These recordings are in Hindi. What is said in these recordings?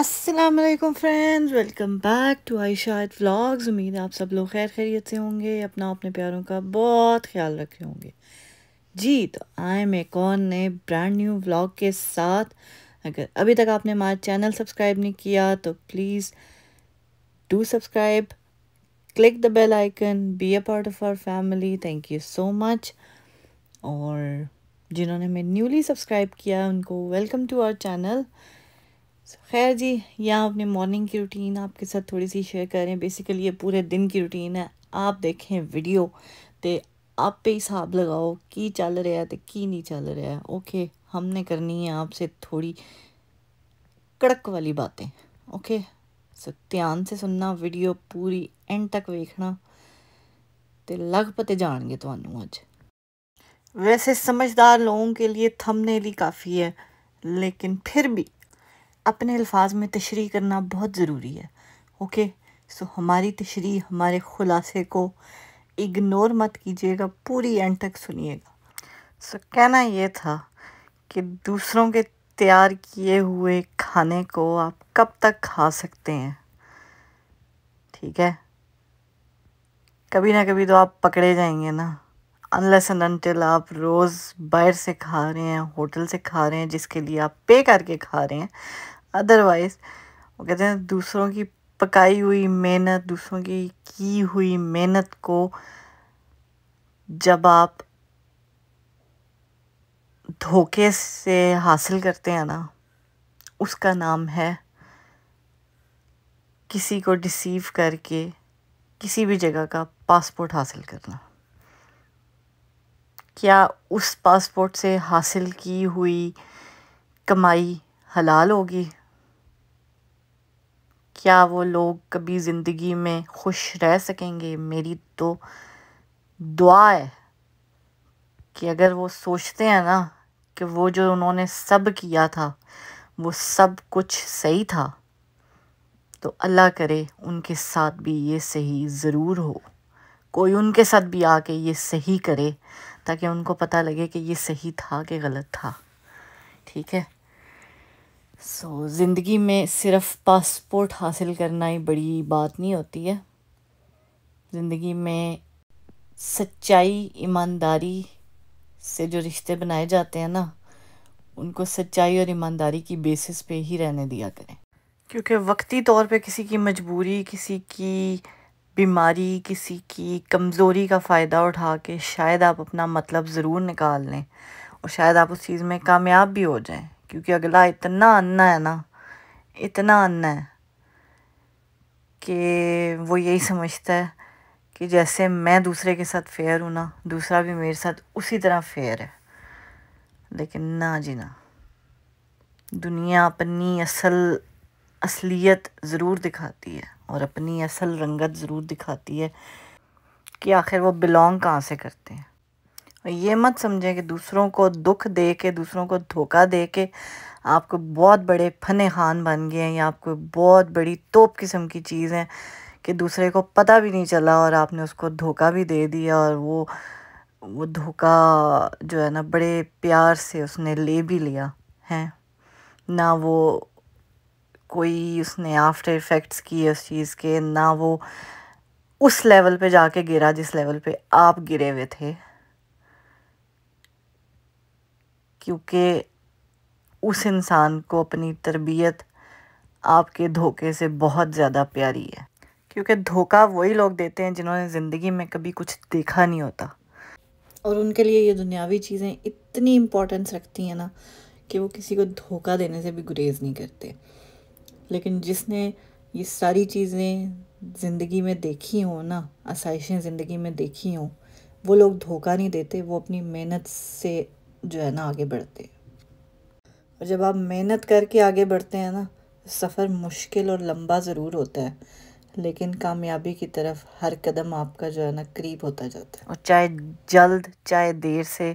Aslam friends welcome back to I vlogs उम्मीद है आप सब लोग खैर खैरियत से होंगे अपना अपने प्यारों का बहुत ख्याल रखे होंगे जी तो आई मैं कौन ने ब्रांड न्यू व्लॉग के साथ अगर अभी तक आपने हमारा चैनल सब्सक्राइब नहीं किया तो please do subscribe click the bell icon be a part of our family thank you so much और जिन्होंने हमें न्यूली सब्सक्राइब किया उनको वेलकम टू आवर चैनल खैर जी यहाँ अपने मॉर्निंग की रूटीन आपके साथ थोड़ी सी शेयर करें बेसिकली ये पूरे दिन की रूटीन है आप देखें वीडियो तो आप पे हिसाब लगाओ की चल रहा है तो की नहीं चल रहा है ओके हमने करनी है आपसे थोड़ी कड़क वाली बातें ओके सो ध्यान से सुनना वीडियो पूरी एंड तक देखना तो लग पते जाएंगे थानू अज वैसे समझदार लोगों के लिए थमने लिए काफ़ी है लेकिन फिर भी अपने अल्फाज में तशरी करना बहुत ज़रूरी है ओके सो हमारी तशरी हमारे ख़ुलासे को इग्नोर मत कीजिएगा पूरी एंड तक सुनिएगा सो कहना यह था कि दूसरों के तैयार किए हुए खाने को आप कब तक खा सकते हैं ठीक है कभी ना कभी तो आप पकड़े जाएंगे ना अनलेस एंड अनटिल आप रोज़ बाहर से खा रहे हैं होटल से खा रहे हैं जिसके लिए आप पे करके खा रहे हैं अदरवाइज़ वो कहते हैं दूसरों की पकाई हुई मेहनत दूसरों की की हुई मेहनत को जब आप धोखे से हासिल करते हैं ना उसका नाम है किसी को डिसीव करके किसी भी जगह का पासपोर्ट हासिल करना क्या उस पासपोर्ट से हासिल की हुई कमाई हलाल होगी क्या वो लोग कभी ज़िंदगी में खुश रह सकेंगे मेरी तो दुआ है कि अगर वो सोचते हैं ना कि वो जो उन्होंने सब किया था वो सब कुछ सही था तो अल्लाह करे उनके साथ भी ये सही ज़रूर हो कोई उनके साथ भी आके ये सही करे ताकि उनको पता लगे कि ये सही था कि गलत था ठीक है सो so, ज़िंदगी में सिर्फ पासपोर्ट हासिल करना ही बड़ी बात नहीं होती है ज़िंदगी में सच्चाई ईमानदारी से जो रिश्ते बनाए जाते हैं ना उनको सच्चाई और ईमानदारी की बेसिस पे ही रहने दिया करें क्योंकि वक्ती तौर पे किसी की मजबूरी किसी की बीमारी किसी की कमज़ोरी का फ़ायदा उठा के शायद आप अपना मतलब ज़रूर निकाल लें और शायद आप उस चीज़ में कामयाब भी हो जाएं क्योंकि अगला इतना अन्ना है ना इतना अन्ना है कि वो यही समझता है कि जैसे मैं दूसरे के साथ फेयर हूँ ना दूसरा भी मेरे साथ उसी तरह फेयर है लेकिन ना जी ना दुनिया अपनी असल असलियत ज़रूर दिखाती है और अपनी असल रंगत ज़रूर दिखाती है कि आखिर वो बिलोंग कहाँ से करते हैं और ये मत समझें कि दूसरों को दुख दे के दूसरों को धोखा दे के आपको बहुत बड़े फन खान बन गए हैं या आपको बहुत बड़ी तोप किस्म की चीज़ है कि दूसरे को पता भी नहीं चला और आपने उसको धोखा भी दे दिया और वो वो धोखा जो है ना बड़े प्यार से उसने ले भी लिया है ना वो कोई उसने आफ्टर इफ़ेक्ट्स किए उस चीज़ के ना वो उस लेवल पे जाके गिरा जिस लेवल पे आप गिरे हुए थे क्योंकि उस इंसान को अपनी तरबियत आपके धोखे से बहुत ज़्यादा प्यारी है क्योंकि धोखा वही लोग देते हैं जिन्होंने ज़िंदगी में कभी कुछ देखा नहीं होता और उनके लिए ये दुनियावी चीज़ें इतनी इम्पोर्टेंस रखती हैं ना कि वो किसी को धोखा देने से भी गुरेज नहीं करते लेकिन जिसने ये सारी चीज़ें ज़िंदगी में देखी हों ना आसाइशें ज़िंदगी में देखी हों वो लोग धोखा नहीं देते वो अपनी मेहनत से जो है ना आगे बढ़ते और जब आप मेहनत करके आगे बढ़ते हैं ना सफ़र मुश्किल और लंबा ज़रूर होता है लेकिन कामयाबी की तरफ हर कदम आपका जो है ना करीब होता जाता है और चाहे जल्द चाहे देर से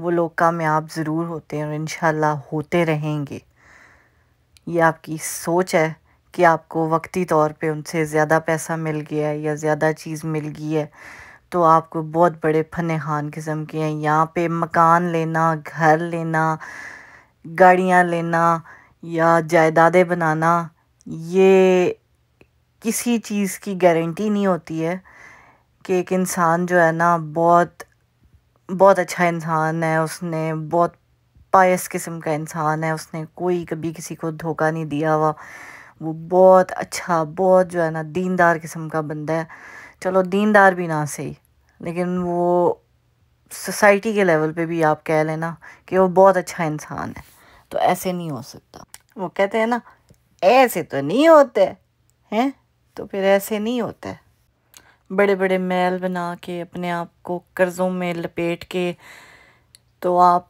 वो लोग कामयाब ज़रूर होते हैं और इन होते रहेंगे ये आपकी सोच है कि आपको वक्ती तौर पे उनसे ज़्यादा पैसा मिल गया है या ज़्यादा चीज़ मिल गई है तो आपको बहुत बड़े फनहान किस्म के हैं यहाँ पे मकान लेना घर लेना गाड़ियाँ लेना या जायदादें बनाना ये किसी चीज़ की गारंटी नहीं होती है कि एक इंसान जो है ना बहुत बहुत अच्छा इंसान है उसने बहुत पायस किस्म का इंसान है उसने कोई कभी किसी को धोखा नहीं दिया हुआ वो बहुत अच्छा बहुत जो है ना दीनदार किस्म का बंदा है चलो दीनदार भी ना सही लेकिन वो सोसाइटी के लेवल पे भी आप कह लेना कि वो बहुत अच्छा इंसान है तो ऐसे नहीं हो सकता वो कहते हैं ना ऐसे तो नहीं होते हैं तो फिर ऐसे नहीं होता बड़े बड़े मैल बना के अपने आप को कर्ज़ों में लपेट के तो आप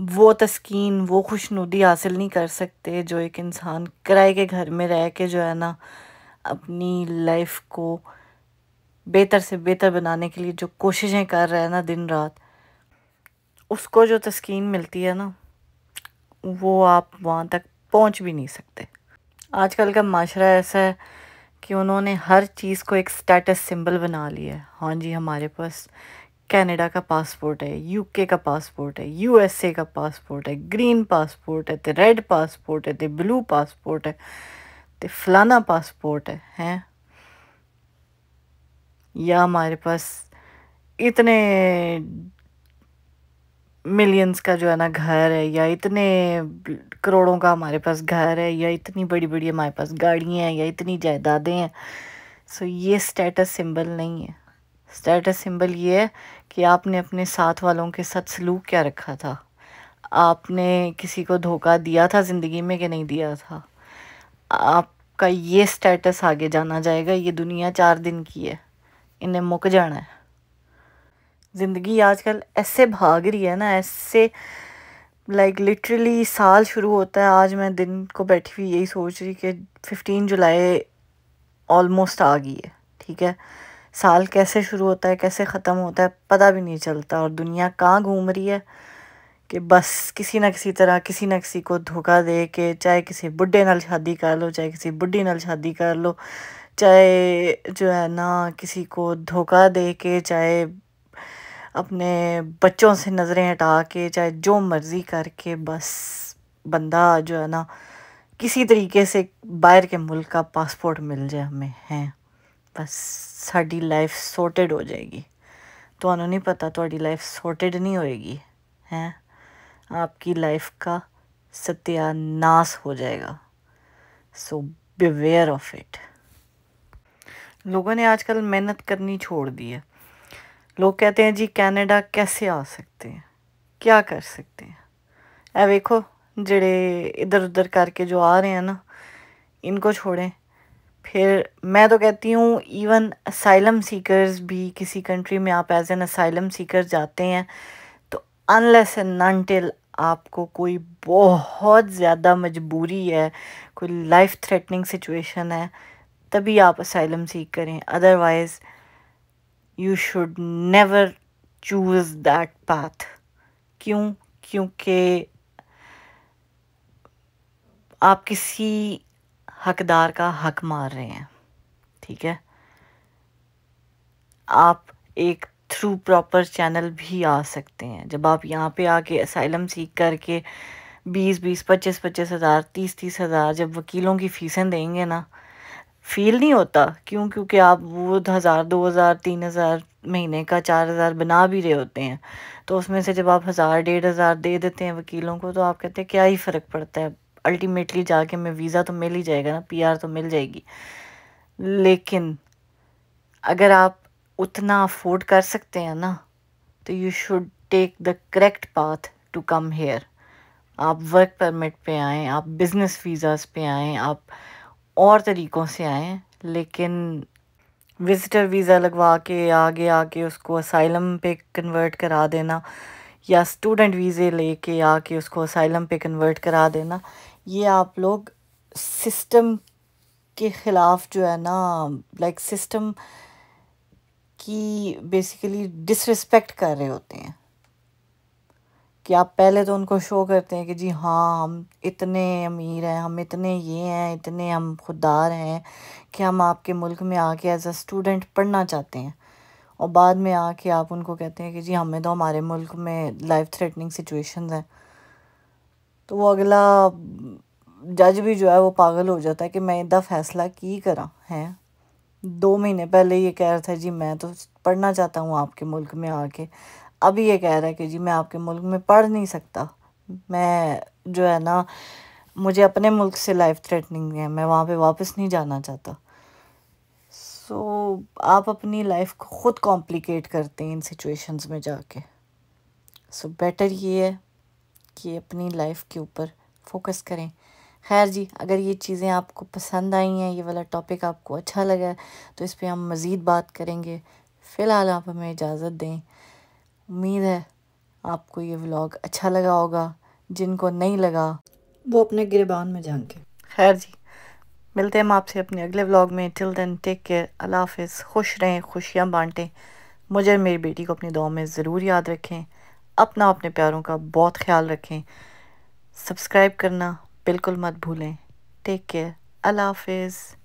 वो तस्कीन वो खुशनुदी हासिल नहीं कर सकते जो एक इंसान किराए के घर में रह के जो है ना अपनी लाइफ को बेहतर से बेहतर बनाने के लिए जो कोशिशें कर रहा है ना दिन रात उसको जो तस्कीन मिलती है ना वो आप वहाँ तक पहुँच भी नहीं सकते आजकल का माशरा ऐसा है कि उन्होंने हर चीज़ को एक स्टेटस सिंबल बना लिया है हाँ जी हमारे पास कनाडा का पासपोर्ट है यूके का पासपोर्ट है यूएसए का पासपोर्ट है ग्रीन पासपोर्ट है तो रेड पासपोर्ट है तो ब्लू पासपोर्ट है तो फलाना पासपोर्ट है हैं या हमारे पास इतने मिलियंस का जो है ना घर है या इतने करोड़ों का हमारे पास घर है या इतनी बड़ी बड़ी हमारे पास गाड़ियाँ हैं या इतनी जायदादें हैं सो ये स्टेटस सिंबल नहीं है स्टेटस सिंबल ये है कि आपने अपने साथ वालों के साथ सलूक क्या रखा था आपने किसी को धोखा दिया था ज़िंदगी में कि नहीं दिया था आपका ये स्टेटस आगे जाना जाएगा ये दुनिया चार दिन की है इन्हें मुक जाना है ज़िंदगी आजकल ऐसे भाग रही है ना ऐसे लाइक like, लिटरली साल शुरू होता है आज मैं दिन को बैठी हुई यही सोच रही कि फिफ्टीन जुलाई ऑलमोस्ट आ गई है ठीक है साल कैसे शुरू होता है कैसे ख़त्म होता है पता भी नहीं चलता और दुनिया कहाँ घूम रही है कि बस किसी ना किसी तरह किसी ना किसी को धोखा दे के चाहे किसी बुढ़े नाल शादी कर लो चाहे किसी बुढ़ी नाल शादी कर लो चाहे जो है ना किसी को धोखा दे के चाहे अपने बच्चों से नज़रें हटा के चाहे जो मर्ज़ी करके बस बंदा जो है ना किसी तरीके से बाहर के मुल्क का पासपोर्ट मिल जाए हमें हैं बस ਸਾਡੀ ਲਾਈਫ ਸੋਰਟਡ ਹੋ ਜਾਏਗੀ नहीं पता ਪਤਾ ਤੁਹਾਡੀ लाइफ सोर्टेड नहीं होएगी हैं आपकी लाइफ का सत्यानाश हो जाएगा सो बिवेयर ऑफ इट लोगों ने आजकल मेहनत करनी छोड़ दी है लोग कहते हैं जी कनाडा कैसे आ सकते हैं क्या कर सकते हैं ए देखो जड़े इधर उधर करके जो आ रहे हैं ना इनको छोड़ें फिर मैं तो कहती हूँ इवन असाइलम सीकर्स भी किसी कंट्री में आप एज एन असाइलम सीकर जाते हैं तो अनलेस एंड ननटिल आपको कोई बहुत ज़्यादा मजबूरी है कोई लाइफ थ्रेटनिंग सिचुएशन है तभी आप असाइलम सीख करें otherwise you should never choose that path क्यों क्योंकि आप किसी हकदार का हक मार रहे हैं ठीक है आप एक थ्रू प्रॉपर चैनल भी आ सकते हैं जब आप यहाँ पे आके असाइलम सीख करके बीस बीस पच्चीस पच्चीस हज़ार तीस तीस हज़ार जब वकीलों की फ़ीसें देंगे ना फील नहीं होता क्यों क्योंकि आप वो हज़ार दो हज़ार तीन हज़ार महीने का चार हज़ार बना भी रहे होते हैं तो उसमें से जब आप हज़ार डेढ़ हज़ार दे देते हैं वकीलों को तो आप कहते हैं क्या ही फ़र्क पड़ता है अल्टीमेटली जाके मैं वीज़ा तो मिल ही जाएगा ना पीआर तो मिल जाएगी लेकिन अगर आप उतना अफोर्ड कर सकते हैं ना तो you should take the correct path to come here आप वर्क परमिट पे आएँ आप बिज़नेस वीज़ाज़ पे आएँ आप और तरीक़ों से आएँ लेकिन विज़िटर वीज़ा लगवा के आगे आके उसको असाइलम पे कन्वर्ट करा देना या स्टूडेंट वीज़े लेके आके उसको असाइलम पे कन्वर्ट करा देना ये आप लोग सिस्टम के ख़िलाफ़ जो है ना लाइक सिस्टम की बेसिकली डिसरिस्पेक्ट कर रहे होते हैं कि आप पहले तो उनको शो करते हैं कि जी हाँ हम इतने अमीर हैं हम इतने ये हैं इतने हम खुददार हैं कि हम आपके मुल्क में आके एज अ स्टूडेंट पढ़ना चाहते हैं और बाद में आके आप उनको कहते हैं कि जी हमें तो हमारे मुल्क में लाइफ थ्रेटनिंग सिचुएशंस हैं तो वो अगला जज भी जो है वो पागल हो जाता है कि मैं इतना फैसला की करा है दो महीने पहले ये कह रहा था जी मैं तो पढ़ना चाहता हूँ आपके मुल्क में आके अभी ये कह रहा है कि जी मैं आपके मुल्क में पढ़ नहीं सकता मैं जो है ना मुझे अपने मुल्क से लाइफ थ्रेटनिंग है मैं वहाँ पे वापस नहीं जाना चाहता सो so, आप अपनी लाइफ को ख़ुद कॉम्प्लिकेट करते हैं इन सिचुएशंस में जाके सो so, बेटर ये है कि अपनी लाइफ के ऊपर फोकस करें खैर जी अगर ये चीज़ें आपको पसंद आई हैं ये वाला टॉपिक आपको अच्छा लगा तो इस पर हम मज़ीद बात करेंगे फ़िलहाल आप हमें इजाज़त दें उम्मीद है आपको ये व्लॉग अच्छा लगा होगा जिनको नहीं लगा वो अपने गिरबान में जाएंगे खैर जी मिलते हैं हम आपसे अपने अगले व्लॉग में टिल देन टेक केयर अल्लाह हाफ खुश रहें खुशियाँ बांटें मुझे मेरी बेटी को अपनी दुआ में ज़रूर याद रखें अपना अपने प्यारों का बहुत ख्याल रखें सब्सक्राइब करना बिल्कुल मत भूलें टेक केयर अल्लाह हाफिज़